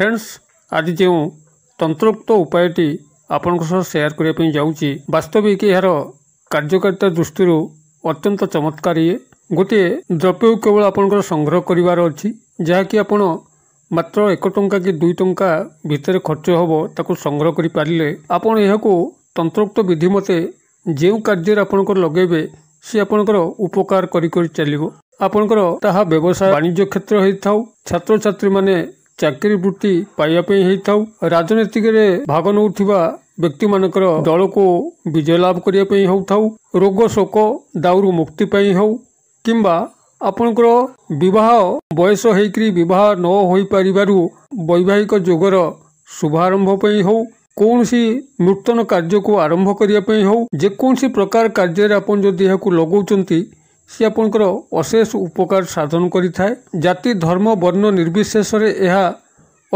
friends ଆଜି ଯେଉଁ ତନ୍ତ୍ରୋକ୍ତ ଉପାୟଟି ଆପଣଙ୍କ ସହ ସେୟାର କରିବା ପାଇଁ ଯାଉଛି ବାସ୍ତବିକ ଏହାର କାର୍ଯ୍ୟକାରିତା ଦୃଷ୍ଟିରୁ ଅତ୍ୟନ୍ତ ଚମତ୍କାରୀ ଗୋଟିଏ ଦ୍ରବ୍ୟକୁ କେବଳ ଆପଣଙ୍କର ସଂଗ୍ରହ କରିବାର ଅଛି ଯାହାକି ଆପଣ ମାତ୍ର ଏକ ଟଙ୍କା କି ଦୁଇ ଟଙ୍କା ଭିତରେ ଖର୍ଚ୍ଚ ହେବ ତାକୁ ସଂଗ୍ରହ କରିପାରିଲେ ଆପଣ ଏହାକୁ ତନ୍ତ୍ରୋକ୍ତ ବିଧି ମତେ ଯେଉଁ କାର୍ଯ୍ୟରେ ଆପଣଙ୍କର ଲଗେଇବେ ସେ ଆପଣଙ୍କର ଉପକାର କରି କରି ଚାଲିବ ଆପଣଙ୍କର ତାହା ବ୍ୟବସାୟ ବାଣିଜ୍ୟ କ୍ଷେତ୍ର ହେଇଥାଉ ଛାତ୍ରଛାତ୍ରୀମାନେ चक्री वृत्ति पाइबा राजनीति में भाग नौ व्यक्ति मान दल को विजय लाभ करने हो रोग शोक दाऊर मुक्ति हो कि आपणकर बह बयस बह न हो पार वैवाहिक जुगर शुभारंभप हो कौन नूतन कार्य को आरंभ करने हो जेकोसी प्रकार कार्य आप लगे সে আপনার অশেষ উপকার সাধন করে থাকে জাতি ধর্ম বর্ণ নির্বিশেষে এ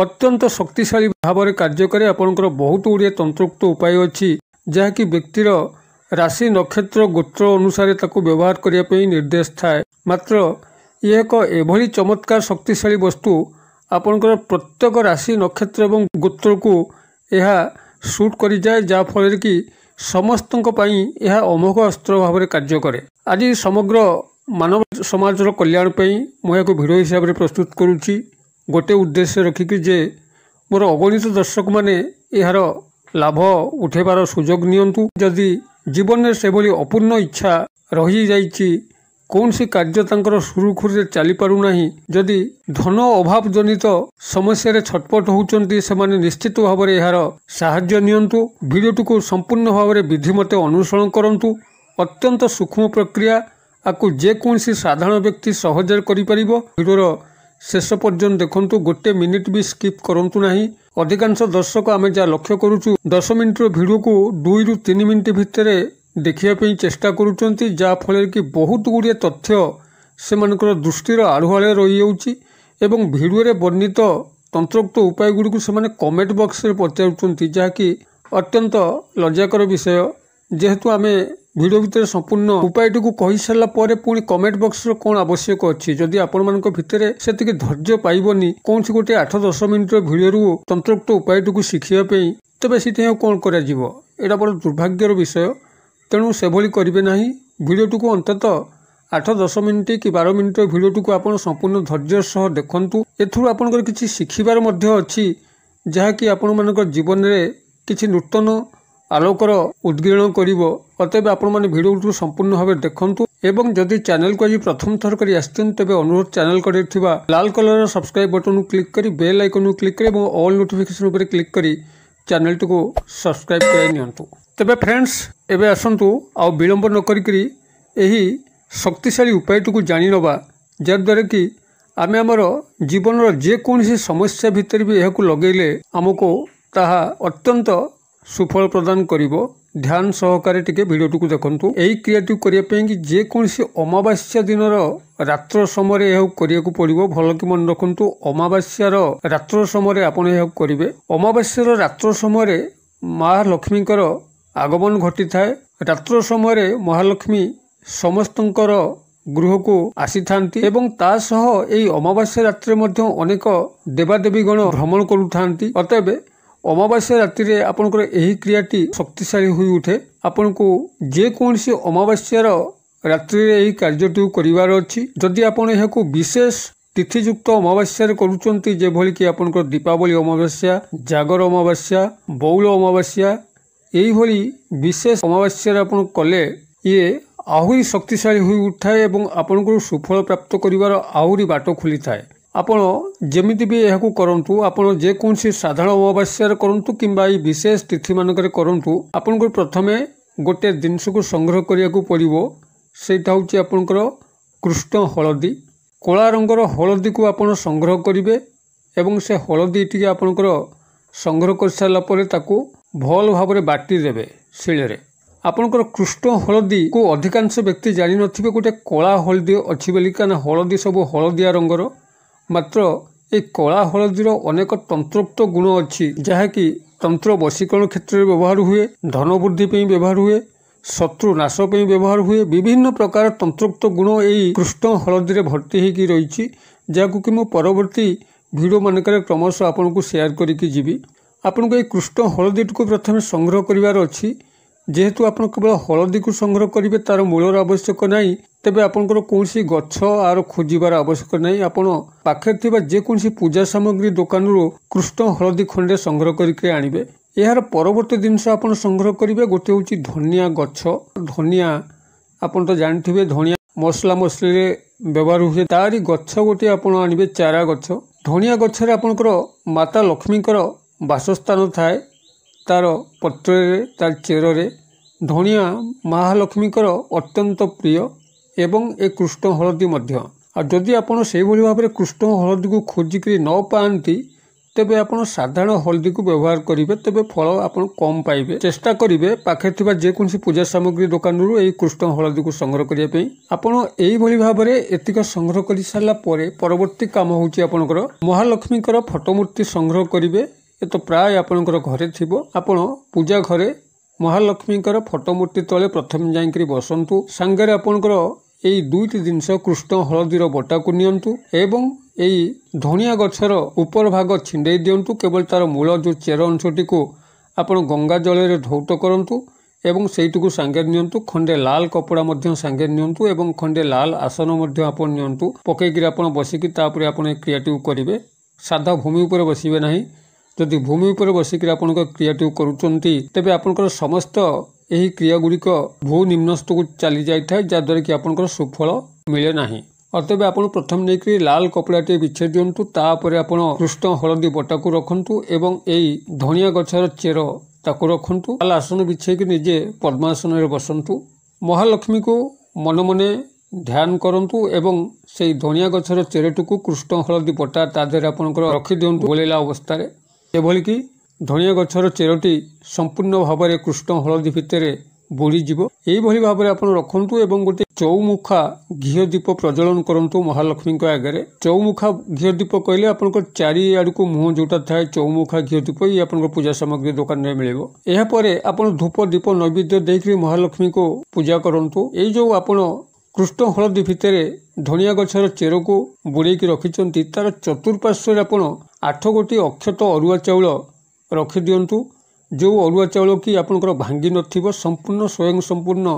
অত্যন্ত শক্তিশালী ভাবে কার্য করে আপনার বহুত গুড়ি তন্ত্রুক্ত উপায় অ্যাকি ব্যক্তির রাশি নক্ষত্র গোত্র অনুসারে তাকে ব্যবহার করা নির্দেশ থাকে মাত্র ইয়ে এক এভাবে চমৎকার শক্তিশালী বস্তু আপনার প্রত্যেক রাশি নক্ষত্র এবং গোত্রক সুট করে যায় যা ଯାହାଫଳରେ কি ସମସ୍ତଙ୍କ ପାଇଁ ଏହା ଅମୋଘ ଅସ୍ତ୍ର ଭାବରେ କାର୍ଯ୍ୟ କରେ ଆଜି ସମଗ୍ର ମାନବ ସମାଜର କଲ୍ୟାଣ ପାଇଁ ମୁଁ ଏହାକୁ ଭିଡ଼ିଓ ହିସାବରେ ପ୍ରସ୍ତୁତ କରୁଛି ଗୋଟିଏ ଉଦ୍ଦେଶ୍ୟ ରଖିକି ଯେ ମୋର ଅଗଣିତ ଦର୍ଶକମାନେ ଏହାର ଲାଭ ଉଠାଇବାର ସୁଯୋଗ ନିଅନ୍ତୁ ଯଦି ଜୀବନରେ ସେଭଳି ଅପୂର୍ଣ୍ଣ ଇଚ୍ଛା ରହିଯାଇଛି କୌଣସି କାର୍ଯ୍ୟ ତାଙ୍କର ସୁରୁଖୁରୁରେ ଚାଲିପାରୁନାହିଁ ଯଦି ଧନ ଅଭାବ ଜନିତ ସମସ୍ୟାରେ ଛଟପଟ ହେଉଛନ୍ତି ସେମାନେ ନିଶ୍ଚିତ ଭାବରେ ଏହାର ସାହାଯ୍ୟ ନିଅନ୍ତୁ ଭିଡ଼ିଓଟିକୁ ସମ୍ପୂର୍ଣ୍ଣ ଭାବରେ ବିଧିମତେ ଅନୁସରଣ କରନ୍ତୁ ଅତ୍ୟନ୍ତ ସୂକ୍ଷ୍ମ ପ୍ରକ୍ରିୟା ଆକୁ ଯେକୌଣସି ସାଧାରଣ ବ୍ୟକ୍ତି ସହଜରେ କରିପାରିବ ଭିଡ଼ିଓର ଶେଷ ପର୍ଯ୍ୟନ୍ତ ଦେଖନ୍ତୁ ଗୋଟିଏ ମିନିଟ୍ ବି ସ୍କିପ୍ କରନ୍ତୁ ନାହିଁ ଅଧିକାଂଶ ଦର୍ଶକ ଆମେ ଯାହା ଲକ୍ଷ୍ୟ କରୁଛୁ ଦଶ ମିନିଟ୍ର ଭିଡ଼ିଓକୁ ଦୁଇରୁ ତିନି ମିନିଟ୍ ଭିତରେ ଦେଖିବା ପାଇଁ ଚେଷ୍ଟା କରୁଛନ୍ତି ଯାହାଫଳରେ କି ବହୁତ ଗୁଡ଼ିଏ ତଥ୍ୟ ସେମାନଙ୍କର ଦୃଷ୍ଟିର ଆଢ଼ୁଆଳରେ ରହିଯାଉଛି ଏବଂ ଭିଡ଼ିଓରେ ବର୍ଣ୍ଣିତ ତନ୍ତ୍ରୋକ୍ତ ଉପାୟଗୁଡ଼ିକୁ ସେମାନେ କମେଣ୍ଟ ବକ୍ସରେ ପଚାରୁଛନ୍ତି ଯାହାକି ଅତ୍ୟନ୍ତ ଲଜ୍ଜାକର ବିଷୟ ଯେହେତୁ ଆମେ ଭିଡ଼ିଓ ଭିତରେ ସମ୍ପୂର୍ଣ୍ଣ ଉପାୟଟିକୁ କହିସାରିଲା ପରେ ପୁଣି କମେଣ୍ଟ ବକ୍ସର କ'ଣ ଆବଶ୍ୟକ ଅଛି ଯଦି ଆପଣମାନଙ୍କ ଭିତରେ ସେତିକି ଧୈର୍ଯ୍ୟ ପାଇବନି କୌଣସି ଗୋଟିଏ ଆଠ ଦଶ ମିନିଟର ଭିଡ଼ିଓରୁ ତନ୍ତ୍ରୋକ୍ତ ଉପାୟଟିକୁ ଶିଖିବା ପାଇଁ ତେବେ ସେଥିପାଇଁ ଆଉ କ'ଣ କରାଯିବ ଏଇଟା ବଡ଼ ଦୁର୍ଭାଗ୍ୟର ବିଷୟ ତେଣୁ ସେଭଳି କରିବେ ନାହିଁ ଭିଡ଼ିଓଟିକୁ ଅନ୍ତତଃ ଆଠ ଦଶ ମିନିଟ୍ କି ବାର ମିନିଟ୍ ଭିଡ଼ିଓଟିକୁ ଆପଣ ସମ୍ପୂର୍ଣ୍ଣ ଧୈର୍ଯ୍ୟ ସହ ଦେଖନ୍ତୁ ଏଥିରୁ ଆପଣଙ୍କର କିଛି ଶିଖିବାର ମଧ୍ୟ ଅଛି ଯାହାକି ଆପଣମାନଙ୍କ ଜୀବନରେ କିଛି ନୂତନ ଆଲୋକର ଉଦ୍ଗିରଣ କରିବ ଅତେବେ ଆପଣମାନେ ଭିଡ଼ିଓଟିକୁ ସମ୍ପୂର୍ଣ୍ଣ ଭାବେ ଦେଖନ୍ତୁ ଏବଂ ଯଦି ଚ୍ୟାନେଲକୁ ଆଜି ପ୍ରଥମ ଥର କରି ଆସିଛନ୍ତି ତେବେ ଅନୁରୋଧ ଚ୍ୟାନେଲ କରି ଥିବା ଲାଲ କଲର୍ର ସବସ୍କ୍ରାଇବ୍ ବଟନକୁ କ୍ଲିକ୍ କରି ବେଲ୍ ଆଇକନକୁ କ୍ଲିକ୍ କରି ଏବଂ ଅଲ୍ ନୋଟିଫିକେସନ୍ ଉପରେ କ୍ଲିକ୍ କରି ଚ୍ୟାନେଲଟିକୁ ସବସ୍କ୍ରାଇବ୍ କରାଇ ନିଅନ୍ତୁ ତେବେ ଫ୍ରେଣ୍ଡସ୍ ଏବେ ଆସନ୍ତୁ ଆଉ ବିଳମ୍ବ ନ କରିକି ଏହି ଶକ୍ତିଶାଳୀ ଉପାୟଟିକୁ ଜାଣିନେବା ଯାହାଦ୍ୱାରା କି ଆମେ ଆମର ଜୀବନର ଯେକୌଣସି ସମସ୍ୟା ଭିତରେ ବି ଏହାକୁ ଲଗେଇଲେ ଆମକୁ ତାହା ଅତ୍ୟନ୍ତ ସୁଫଳ ପ୍ରଦାନ କରିବ ଧ୍ୟାନ ସହକାରେ ଟିକେ ଭିଡ଼ିଓଟିକୁ ଦେଖନ୍ତୁ ଏହି କ୍ରିୟାଟିକୁ କରିବା ପାଇଁ କି ଯେକୌଣସି ଅମାବାସ୍ୟା ଦିନର ରାତ୍ର ସମୟରେ ଏହାକୁ କରିବାକୁ ପଡ଼ିବ ଭଲକି ମନେ ରଖନ୍ତୁ ଅମାବାସ୍ୟାର ରାତ୍ର ସମୟରେ ଆପଣ ଏହାକୁ କରିବେ ଅମାବାସ୍ୟାର ରାତ୍ର ସମୟରେ ମା ଲକ୍ଷ୍ମୀଙ୍କର ଆଗମନ ଘଟିଥାଏ ରାତ୍ର ସମୟରେ ମହାଲକ୍ଷ୍ମୀ ସମସ୍ତଙ୍କର ଗୃହକୁ ଆସିଥାନ୍ତି ଏବଂ ତା ସହ ଏହି ଅମାବାସ୍ୟା ରାତିରେ ମଧ୍ୟ ଅନେକ ଦେବାଦେବୀଗଣ ଭ୍ରମଣ କରୁଥାନ୍ତି ଅତଏବ ଅମାବାସ୍ୟା ରାତିରେ ଆପଣଙ୍କର ଏହି କ୍ରିୟାଟି ଶକ୍ତିଶାଳୀ ହୋଇଉଠେ ଆପଣଙ୍କୁ ଯେକୌଣସି ଅମାବାସ୍ୟାର ରାତ୍ରିରେ ଏହି କାର୍ଯ୍ୟଟିକୁ କରିବାର ଅଛି ଯଦି ଆପଣ ଏହାକୁ ବିଶେଷ ତିଥିଯୁକ୍ତ ଅମାବାସ୍ୟାରେ କରୁଛନ୍ତି ଯେଭଳିକି ଆପଣଙ୍କର ଦୀପାବଳି ଅମାବାସ୍ୟା ଜାଗର ଅମାବାସ୍ୟା ବଉଳ ଅମାବାସ୍ୟା ଏହିଭଳି ବିଶେଷ ଅମାବାସ୍ୟାରେ ଆପଣ କଲେ ଇଏ ଆହୁରି ଶକ୍ତିଶାଳୀ ହୋଇ ଉଠିଥାଏ ଏବଂ ଆପଣଙ୍କୁ ସୁଫଳ ପ୍ରାପ୍ତ କରିବାର ଆହୁରି ବାଟ ଖୋଲିଥାଏ ଆପଣ ଯେମିତି ବି ଏହାକୁ କରନ୍ତୁ ଆପଣ ଯେକୌଣସି ସାଧାରଣ ଅମାବାସ୍ୟାରେ କରନ୍ତୁ କିମ୍ବା ଏଇ ବିଶେଷ ତିଥିମାନଙ୍କରେ କରନ୍ତୁ ଆପଣଙ୍କୁ ପ୍ରଥମେ ଗୋଟିଏ ଜିନିଷକୁ ସଂଗ୍ରହ କରିବାକୁ ପଡ଼ିବ ସେଇଟା ହେଉଛି ଆପଣଙ୍କର କୃଷ୍ଣ ହଳଦୀ କଳା ରଙ୍ଗର ହଳଦୀକୁ ଆପଣ ସଂଗ୍ରହ କରିବେ ଏବଂ ସେ ହଳଦୀ ଟିକେ ଆପଣଙ୍କର ସଂଗ୍ରହ କରିସାରିଲା ପରେ ତାକୁ ଭଲ ଭାବରେ ବାଟି ଦେବେ ଶିଳରେ ଆପଣଙ୍କର କୃଷ୍ଣ ହଳଦୀକୁ ଅଧିକାଂଶ ବ୍ୟକ୍ତି ଜାଣିନଥିବେ ଗୋଟିଏ କଳା ହଳଦୀ ଅଛି ବୋଲି କାରଣ ହଳଦୀ ସବୁ ହଳଦିଆ ରଙ୍ଗର ମାତ୍ର ଏ କଳା ହଳଦୀର ଅନେକ ତନ୍ତ୍ରପ୍ତ ଗୁଣ ଅଛି ଯାହାକି ତନ୍ତ୍ର ବଶୀକରଣ କ୍ଷେତ୍ରରେ ବ୍ୟବହାର ହୁଏ ଧନ ବୃଦ୍ଧି ପାଇଁ ବ୍ୟବହାର ହୁଏ ଶତ୍ରୁ ନାଶ ପାଇଁ ବ୍ୟବହାର ହୁଏ ବିଭିନ୍ନ ପ୍ରକାର ତନ୍ତ୍ରପ୍ତ ଗୁଣ ଏହି କୃଷ୍ଣ ହଳଦୀରେ ଭର୍ତ୍ତି ହୋଇକି ରହିଛି ଯାହାକୁ କି ମୁଁ ପରବର୍ତ୍ତୀ ଭିଡ଼ିଓମାନଙ୍କରେ କ୍ରମଶଃ ଆପଣଙ୍କୁ ସେୟାର କରିକି ଯିବି ଆପଣଙ୍କୁ ଏଇ କୃଷ୍ଣ ହଳଦୀଟିକୁ ପ୍ରଥମେ ସଂଗ୍ରହ କରିବାର ଅଛି ଯେହେତୁ ଆପଣ କେବଳ ହଳଦୀକୁ ସଂଗ୍ରହ କରିବେ ତା'ର ମୂଳର ଆବଶ୍ୟକ ନାହିଁ ତେବେ ଆପଣଙ୍କର କୌଣସି ଗଛ ଆର ଖୋଜିବାର ଆବଶ୍ୟକ ନାହିଁ ଆପଣ ପାଖରେ ଥିବା ଯେକୌଣସି ପୂଜା ସାମଗ୍ରୀ ଦୋକାନରୁ କୃଷ୍ଣ ହଳଦୀ ଖଣ୍ଡେ ସଂଗ୍ରହ କରିକି ଆଣିବେ ଏହାର ପରବର୍ତ୍ତୀ ଜିନିଷ ଆପଣ ସଂଗ୍ରହ କରିବେ ଗୋଟିଏ ହେଉଛି ଧନିଆ ଗଛ ଧନିଆ ଆପଣ ତ ଜାଣିଥିବେ ଧନିଆ ମସଲା ମସଲିରେ ବ୍ୟବହାର ହୁଏ ତାରି ଗଛ ଗୋଟିଏ ଆପଣ ଆଣିବେ ଚାରା ଗଛ ଧନିଆ ଗଛରେ ଆପଣଙ୍କର ମାତା ଲକ୍ଷ୍ମୀଙ୍କର ବାସସ୍ଥାନ ଥାଏ ତା'ର ପତ୍ରରେ ତା'ର ଚେରରେ ଧଣିଆ ମହାଲକ୍ଷ୍ମୀଙ୍କର ଅତ୍ୟନ୍ତ ପ୍ରିୟ ଏବଂ ଏ କୃଷ୍ଣ ହଳଦୀ ମଧ୍ୟ ଆଉ ଯଦି ଆପଣ ସେଇଭଳି ଭାବରେ କୃଷ୍ଣ ହଳଦୀକୁ ଖୋଜିକରି ନ ପାଆନ୍ତି ତେବେ ଆପଣ ସାଧାରଣ ହଳଦୀକୁ ବ୍ୟବହାର କରିବେ ତେବେ ଫଳ ଆପଣ କମ୍ ପାଇବେ ଚେଷ୍ଟା କରିବେ ପାଖରେ ଥିବା ଯେକୌଣସି ପୂଜା ସାମଗ୍ରୀ ଦୋକାନରୁ ଏହି କୃଷ୍ଣ ହଳଦୀକୁ ସଂଗ୍ରହ କରିବା ପାଇଁ ଆପଣ ଏଇଭଳି ଭାବରେ ଏତିକ ସଂଗ୍ରହ କରିସାରିଲା ପରେ ପରବର୍ତ୍ତୀ କାମ ହେଉଛି ଆପଣଙ୍କର ମହାଲକ୍ଷ୍ମୀଙ୍କର ଫଟୋମୂର୍ତ୍ତି ସଂଗ୍ରହ କରିବେ ଏ ତ ପ୍ରାୟ ଆପଣଙ୍କର ଘରେ ଥିବ ଆପଣ ପୂଜା ଘରେ ମହାଲକ୍ଷ୍ମୀଙ୍କର ଫଟୋ ମୂର୍ତ୍ତି ତଳେ ପ୍ରଥମେ ଯାଇକରି ବସନ୍ତୁ ସାଙ୍ଗରେ ଆପଣଙ୍କର ଏଇ ଦୁଇଟି ଜିନିଷ କୃଷ୍ଣ ହଳଦୀର ବଟାକୁ ନିଅନ୍ତୁ ଏବଂ ଏଇ ଧନିଆ ଗଛର ଉପର ଭାଗ ଛିଣ୍ଡେଇ ଦିଅନ୍ତୁ କେବଳ ତା'ର ମୂଳ ଯେଉଁ ଚେର ଅଂଶଟିକୁ ଆପଣ ଗଙ୍ଗା ଜଳରେ ଧୌତ କରନ୍ତୁ ଏବଂ ସେଇଟିକୁ ସାଙ୍ଗରେ ନିଅନ୍ତୁ ଖଣ୍ଡେ ଲାଲ କପଡ଼ା ମଧ୍ୟ ସାଙ୍ଗରେ ନିଅନ୍ତୁ ଏବଂ ଖଣ୍ଡେ ଲାଲ ଆସନ ମଧ୍ୟ ଆପଣ ନିଅନ୍ତୁ ପକେଇକିରି ଆପଣ ବସିକି ତା'ପରେ ଆପଣ ଏ କ୍ରିୟାଟିକୁ କରିବେ ସାଧା ଭୂମି ଉପରେ ବସିବେ ନାହିଁ ଯଦି ଭୂମି ଉପରେ ବସିକିରି ଆପଣଙ୍କ କ୍ରିୟାଟିକୁ କରୁଛନ୍ତି ତେବେ ଆପଣଙ୍କର ସମସ୍ତ ଏହି କ୍ରିୟା ଗୁଡ଼ିକ ଭୂ ନିମ୍ନସ୍ତକୁ ଚାଲି ଯାଇଥାଏ ଯାହାଦ୍ୱାରା କି ଆପଣଙ୍କର ସୁଫଳ ମିଳେ ନାହିଁ ଆଉ ତେବେ ଆପଣ ପ୍ରଥମେ ନେଇକରି ଲାଲ କପଡ଼ାଟିଏ ବିଛେଇ ଦିଅନ୍ତୁ ତାପରେ ଆପଣ କୃଷ୍ଣ ହଳଦୀ ବଟାକୁ ରଖନ୍ତୁ ଏବଂ ଏହି ଧନିଆ ଗଛର ଚେର ତାକୁ ରଖନ୍ତୁ ଲାଲ ଆସନ ବିଛେଇକି ନିଜେ ପଦ୍ମାସନରେ ବସନ୍ତୁ ମହାଲକ୍ଷ୍ମୀକୁ ମନେ ମନେ ଧ୍ୟାନ କରନ୍ତୁ ଏବଂ ସେଇ ଧନିଆ ଗଛର ଚେରଟିକୁ କୃଷ୍ଣ ହଳଦୀ ବଟା ତା ଦେହରେ ଆପଣଙ୍କର ରଖିଦିଅନ୍ତୁ ଓଳେଇଲା ଅବସ୍ଥାରେ ଏଭଳିକି ଧନିଆ ଗଛର ଚେରଟି ସମ୍ପୂର୍ଣ୍ଣ ଭାବରେ କୃଷ୍ଣ ହଳଦୀ ଭିତରେ ବୁଡ଼ିଯିବ ଏହିଭଳି ଭାବରେ ଆପଣ ରଖନ୍ତୁ ଏବଂ ଗୋଟିଏ ଚଉମୁଖା ଘିଅ ଦୀପ ପ୍ରଜ୍ୱଳନ କରନ୍ତୁ ମହାଲକ୍ଷ୍ମୀଙ୍କ ଆଗରେ ଚଉମୁଖା ଘିଅ ଦୀପ କହିଲେ ଆପଣଙ୍କ ଚାରିଆଡ଼କୁ ମୁହଁ ଯେଉଁଟା ଥାଏ ଚଉମୁଖା ଘିଅ ଦୀପ ଇଏ ଆପଣଙ୍କ ପୂଜା ସାମଗ୍ରୀ ଦୋକାନରେ ମିଳିବ ଏହାପରେ ଆପଣ ଧୂପ ଦୀପ ନୈବେଦ୍ୟ ଦେଇକରି ମହାଲକ୍ଷ୍ମୀଙ୍କୁ ପୂଜା କରନ୍ତୁ ଏଇ ଯେଉଁ ଆପଣ କୃଷ୍ଣ ହଳଦୀ ଭିତରେ ଧନିଆ ଗଛର ଚେରକୁ ବୁଡ଼େଇକି ରଖିଛନ୍ତି ତାର ଚତୁଃପାର୍ଶ୍ୱରେ ଆପଣ ଆଠ ଗୋଟି ଅକ୍ଷତ ଅରୁଆ ଚାଉଳ ରଖିଦିଅନ୍ତୁ ଯେଉଁ ଅରୁଆ ଚାଉଳ କି ଆପଣଙ୍କର ଭାଙ୍ଗି ନଥିବ ସମ୍ପୂର୍ଣ୍ଣ ସ୍ୱୟଂ ସମ୍ପୂର୍ଣ୍ଣ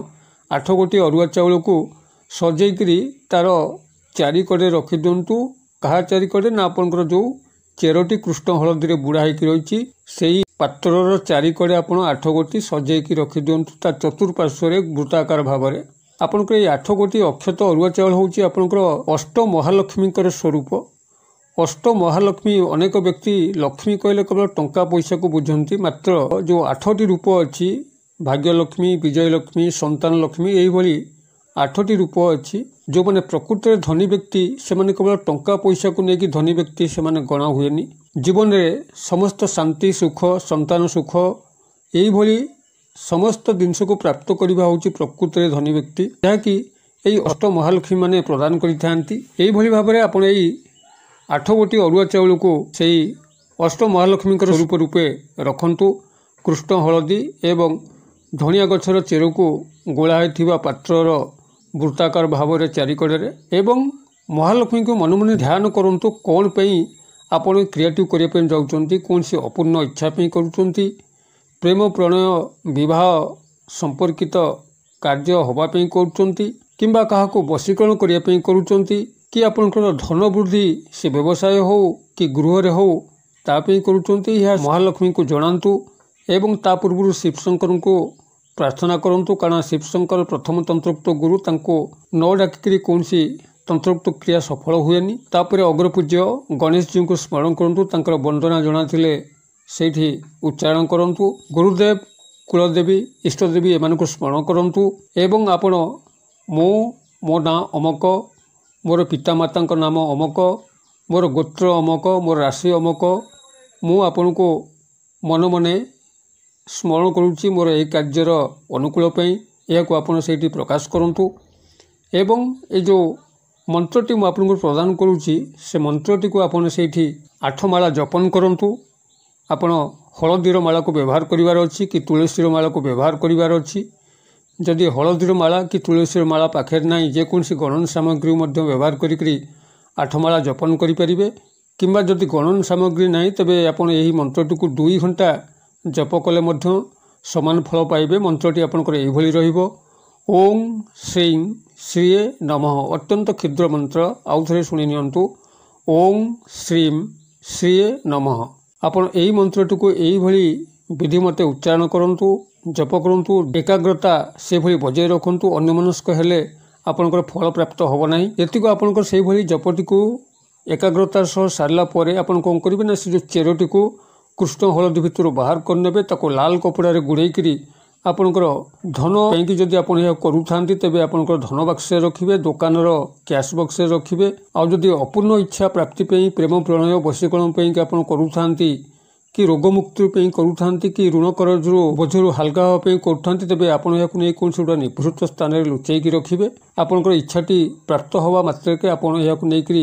ଆଠ ଗୋଟି ଅରୁଆ ଚାଉଳକୁ ସଜେଇକରି ତା'ର ଚାରିକଡ଼େ ରଖିଦିଅନ୍ତୁ କାହା ଚାରିକଡ଼େ ନା ଆପଣଙ୍କର ଯେଉଁ ଚେରଟି କୃଷ୍ଣ ହଳଦୀରେ ବୁଢ଼ା ହୋଇକି ରହିଛି ସେହି ପାତ୍ରର ଚାରି କଡ଼େ ଆପଣ ଆଠ ଗୋଟି ସଜେଇକି ରଖିଦିଅନ୍ତୁ ତା ଚତୁଃପାର୍ଶ୍ୱରେ ବୃତାକାର ଭାବରେ ଆପଣଙ୍କର ଏଇ ଆଠ ଗୋଟି ଅକ୍ଷତ ଅରୁଆ ଚାଉଳ ହେଉଛି ଆପଣଙ୍କର ଅଷ୍ଟମହାଲକ୍ଷ୍ମୀଙ୍କର ସ୍ୱରୂପ অষ্ট ମହାଲକ୍ଷ୍ମୀ ଅନେକ ବ୍ୟକ୍ତି ଲକ୍ଷ୍ମୀ କହିଲେ କେବଳ ଟଙ୍କା ପଇସାକୁ ବୁଝନ୍ତି ମାତ୍ର ଯେଉଁ ଆଠଟି ରୂପ ଅଛି ଭାଗ୍ୟଲକ୍ଷ୍ମୀ ବିଜୟଲକ୍ଷ୍ମୀ ସନ୍ତାନ ଲକ୍ଷ୍ମୀ ଏହିଭଳି ଆଠଟି ରୂପ ଅଛି ଯେଉଁମାନେ ପ୍ରକୃତରେ ଧନୀ ବ୍ୟକ୍ତି ସେମାନେ କେବଳ ଟଙ୍କା ପଇସାକୁ ନେଇକି ଧନୀ ବ୍ୟକ୍ତି ସେମାନେ ଗଣା ହୁଏନି ଜୀବନରେ ସମସ୍ତ ଶାନ୍ତି ସୁଖ ସନ୍ତାନ ସୁଖ ଏହିଭଳି ସମସ୍ତ ଜିନିଷକୁ ପ୍ରାପ୍ତ କରିବା ହେଉଛି ପ୍ରକୃତରେ ଧନୀ ବ୍ୟକ୍ତି ଯାହାକି ଏହି ଅଷ୍ଟ ମହାଲକ୍ଷ୍ମୀମାନେ ପ୍ରଦାନ କରିଥାନ୍ତି ଏହିଭଳି ଭାବରେ ଆପଣ ଏଇ ଆଠ ଗୋଟି ଅରୁଆ ଚାଉଳକୁ ସେଇ ଅଷ୍ଟମହାଲକ୍ଷ୍ମୀଙ୍କର ସ୍ୱରୂପ ରୂପେ ରଖନ୍ତୁ କୃଷ୍ଣ ହଳଦୀ ଏବଂ ଧଣିଆ ଗଛର ଚେରକୁ ଗୋଳା ହୋଇଥିବା ପାତ୍ରର ବୃତ୍ତାକାର ଭାବରେ ଚାରିକଡ଼ରେ ଏବଂ ମହାଲକ୍ଷ୍ମୀଙ୍କୁ ମନେମନେ ଧ୍ୟାନ କରନ୍ତୁ କ'ଣ ପାଇଁ ଆପଣ କ୍ରିଏଟିଭ୍ କରିବା ପାଇଁ ଯାଉଛନ୍ତି କୌଣସି ଅପୂର୍ଣ୍ଣ ଇଚ୍ଛା ପାଇଁ କରୁଛନ୍ତି ପ୍ରେମ ପ୍ରଣୟ ବିବାହ ସମ୍ପର୍କିତ କାର୍ଯ୍ୟ ହେବା ପାଇଁ କରୁଛନ୍ତି କିମ୍ବା କାହାକୁ ବଶୀକରଣ କରିବା ପାଇଁ କରୁଛନ୍ତି କି ଆପଣଙ୍କର ଧନ ବୃଦ୍ଧି ସେ ବ୍ୟବସାୟ ହେଉ କି ଗୃହରେ ହେଉ ତା ପାଇଁ କରୁଛନ୍ତି ଏହା ମହାଲକ୍ଷ୍ମୀଙ୍କୁ ଜଣାନ୍ତୁ ଏବଂ ତା ପୂର୍ବରୁ ଶିବଶଙ୍କରଙ୍କୁ ପ୍ରାର୍ଥନା କରନ୍ତୁ କାରଣ ଶିବଶଙ୍କର ପ୍ରଥମ ତନ୍ତ୍ରୋକ୍ତ ଗୁରୁ ତାଙ୍କୁ ନ ଡାକିକିରି କୌଣସି ତନ୍ତ୍ରୋକ୍ତ କ୍ରିୟା ସଫଳ ହୁଏନି ତାପରେ ଅଗ୍ରପୂଜ୍ୟ ଗଣେଶଜୀଙ୍କୁ ସ୍ମରଣ କରନ୍ତୁ ତାଙ୍କର ବନ୍ଦନା ଜଣାଥିଲେ ସେଇଠି ଉଚ୍ଚାରଣ କରନ୍ତୁ ଗୁରୁଦେବ କୁଳଦେବୀ ଇଷ୍ଟଦେବୀ ଏମାନଙ୍କୁ ସ୍ମରଣ କରନ୍ତୁ ଏବଂ ଆପଣ ମୁଁ ମୋ ନାଁ ଅମକ ମୋର ପିତାମାତାଙ୍କ ନାମ ଅମକ ମୋର ଗୋତ୍ର ଅମକ ମୋର ରାଶି ଅମକ ମୁଁ ଆପଣଙ୍କୁ ମନ ମନେ ସ୍ମରଣ କରୁଛି ମୋର ଏହି କାର୍ଯ୍ୟର ଅନୁକୂଳ ପାଇଁ ଏହାକୁ ଆପଣ ସେଇଠି ପ୍ରକାଶ କରନ୍ତୁ ଏବଂ ଏ ଯେଉଁ ମନ୍ତ୍ରଟି ମୁଁ ଆପଣଙ୍କୁ ପ୍ରଦାନ କରୁଛି ସେ ମନ୍ତ୍ରଟିକୁ ଆପଣ ସେଇଠି ଆଠ ମାଳା ଜପନ କରନ୍ତୁ ଆପଣ ହଳଦୀର ମାଳାକୁ ବ୍ୟବହାର କରିବାର ଅଛି କି ତୁଳସୀର ମାଳାକୁ ବ୍ୟବହାର କରିବାର ଅଛି ଯଦି ହଳଦୀର ମାଳା କି ତୁଳସୀର ମାଳା ପାଖରେ ନାହିଁ ଯେକୌଣସି ଗଣନ ସାମଗ୍ରୀକୁ ମଧ୍ୟ ବ୍ୟବହାର କରିକି ଆଠମାଳା ଜପନ କରିପାରିବେ କିମ୍ବା ଯଦି ଗଣନ ସାମଗ୍ରୀ ନାହିଁ ତେବେ ଆପଣ ଏହି ମନ୍ତ୍ରଟିକୁ ଦୁଇ ଘଣ୍ଟା ଜପ କଲେ ମଧ୍ୟ ସମାନ ଫଳ ପାଇବେ ମନ୍ତ୍ରଟି ଆପଣଙ୍କର ଏହିଭଳି ରହିବ ଓଂ ଶ୍ରୀଂ ଶ୍ରିଏ ନମଃ ଅତ୍ୟନ୍ତ କ୍ଷୁଦ୍ର ମନ୍ତ୍ର ଆଉ ଥରେ ଶୁଣି ନିଅନ୍ତୁ ଓଂ ଶ୍ରୀଂ ଶ୍ରିଏ ନମଃ ଆପଣ ଏହି ମନ୍ତ୍ରଟିକୁ ଏହିଭଳି ବିଧି ମୋତେ ଉଚ୍ଚାରଣ କରନ୍ତୁ ଜପ କରନ୍ତୁ ଏକାଗ୍ରତା ସେଭଳି ବଜାୟ ରଖନ୍ତୁ ଅନ୍ୟମନସ୍କ ହେଲେ ଆପଣଙ୍କର ଫଳ ପ୍ରାପ୍ତ ହେବ ନାହିଁ ଏତିକି ଆପଣଙ୍କର ସେହିଭଳି ଜପଟିକୁ ଏକାଗ୍ରତାର ସହ ସାରିଲା ପରେ ଆପଣ କ'ଣ କରିବେ ନା ସେ ଯେଉଁ ଚେରଟିକୁ କୃଷ୍ଣ ହଳଦୀ ଭିତରୁ ବାହାର କରିନେବେ ତାକୁ ଲାଲ କପଡ଼ାରେ ଗୁଡ଼େଇକିରି ଆପଣଙ୍କର ଧନ ପାଇଁକି ଯଦି ଆପଣ ଏହା କରୁଥାନ୍ତି ତେବେ ଆପଣଙ୍କର ଧନ ବାକ୍ସରେ ରଖିବେ ଦୋକାନର କ୍ୟାସ୍ ବକ୍ସରେ ରଖିବେ ଆଉ ଯଦି ଅପୂର୍ଣ୍ଣ ଇଚ୍ଛା ପ୍ରାପ୍ତି ପାଇଁ ପ୍ରେମ ପ୍ରଣୟ ବଶୀକରଣ ପାଇଁକି ଆପଣ କରୁଥାନ୍ତି କି ରୋଗମୁକ୍ତି ପାଇଁ କରୁଥାନ୍ତି କି ଋଣ କରଜରୁ ବୋଝରୁ ହାଲକା ହେବା ପାଇଁ କରୁଥାନ୍ତି ତେବେ ଆପଣ ଏହାକୁ ନେଇ କୌଣସି ଗୋଟେ ନିଭୃତ ସ୍ଥାନରେ ଲୁଚେଇକି ରଖିବେ ଆପଣଙ୍କର ଇଚ୍ଛାଟି ପ୍ରାପ୍ତ ହେବା ମାତ୍ରକେ ଆପଣ ଏହାକୁ ନେଇକରି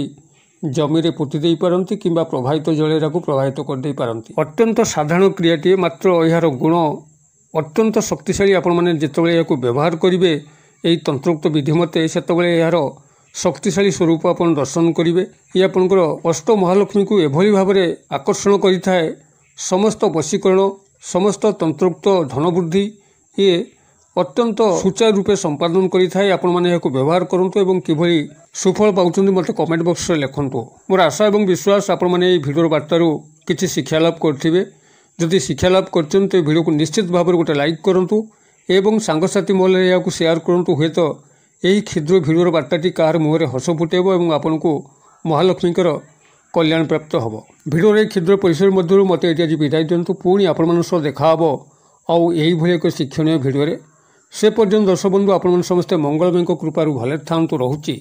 ଜମିରେ ପୋତି ଦେଇପାରନ୍ତି କିମ୍ବା ପ୍ରବାହିତ ଜଳ ଏହାକୁ ପ୍ରବାହିତ କରିଦେଇପାରନ୍ତି ଅତ୍ୟନ୍ତ ସାଧାରଣ କ୍ରିୟାଟିଏ ମାତ୍ର ଏହାର ଗୁଣ ଅତ୍ୟନ୍ତ ଶକ୍ତିଶାଳୀ ଆପଣମାନେ ଯେତେବେଳେ ଏହାକୁ ବ୍ୟବହାର କରିବେ ଏହି ତନ୍ତ୍ରୋକ୍ତ ବିଧି ମତେ ସେତେବେଳେ ଏହାର ଶକ୍ତିଶାଳୀ ସ୍ୱରୂପ ଆପଣ ଦର୍ଶନ କରିବେ ଇଏ ଆପଣଙ୍କର ଅଷ୍ଟ ମହାଲକ୍ଷ୍ମୀକୁ ଏଭଳି ଭାବରେ ଆକର୍ଷଣ କରିଥାଏ ସମସ୍ତ ବଶୀକରଣ ସମସ୍ତ ତନ୍ତ୍ରୋକ୍ତ ଧନ ବୃଦ୍ଧି ଇଏ ଅତ୍ୟନ୍ତ ସୁଚାରୁ ରୂପେ ସମ୍ପାଦନ କରିଥାଏ ଆପଣମାନେ ଏହାକୁ ବ୍ୟବହାର କରନ୍ତୁ ଏବଂ କିଭଳି ସୁଫଳ ପାଉଛନ୍ତି ମୋତେ କମେଣ୍ଟ ବକ୍ସରେ ଲେଖନ୍ତୁ ମୋର ଆଶା ଏବଂ ବିଶ୍ୱାସ ଆପଣମାନେ ଏହି ଭିଡ଼ିଓର ବାର୍ତ୍ତାରୁ କିଛି ଶିକ୍ଷାଲାଭ କରିଥିବେ ଯଦି ଶିକ୍ଷାଲାଭ କରିଛନ୍ତି ତେବେ ଭିଡ଼ିଓକୁ ନିଶ୍ଚିତ ଭାବରେ ଗୋଟେ ଲାଇକ୍ କରନ୍ତୁ ଏବଂ ସାଙ୍ଗସାଥି ମହଲରେ ଏହାକୁ ସେୟାର କରନ୍ତୁ ହୁଏତ ଏହି କ୍ଷୁଦ୍ର ଭିଡ଼ିଓର ବାର୍ତ୍ତାଟି କାହାର ମୁହଁରେ ହସ ଫୁଟାଇବ ଏବଂ ଆପଣଙ୍କୁ ମହାଲକ୍ଷ୍ମୀଙ୍କର କଲ୍ୟାଣପ୍ରାପ୍ତ ହେବ ଭିଡ଼ିଓରେ କ୍ଷୁଦ୍ର ପରିସର ମଧ୍ୟରୁ ମୋତେ ଏଠି ଆଜି ବିଦାୟ ଦିଅନ୍ତୁ ପୁଣି ଆପଣମାନଙ୍କ ସହ ଦେଖା ହେବ ଆଉ ଏହିଭଳି ଏକ ଶିକ୍ଷଣୀୟ ଭିଡ଼ିଓରେ ସେ ପର୍ଯ୍ୟନ୍ତ ଦର୍ଶବନ୍ଧୁ ଆପଣମାନେ ସମସ୍ତେ ମଙ୍ଗଳମୟଙ୍କ କୃପାରୁ ଭଲରେ ଥାଆନ୍ତୁ ରହୁଛି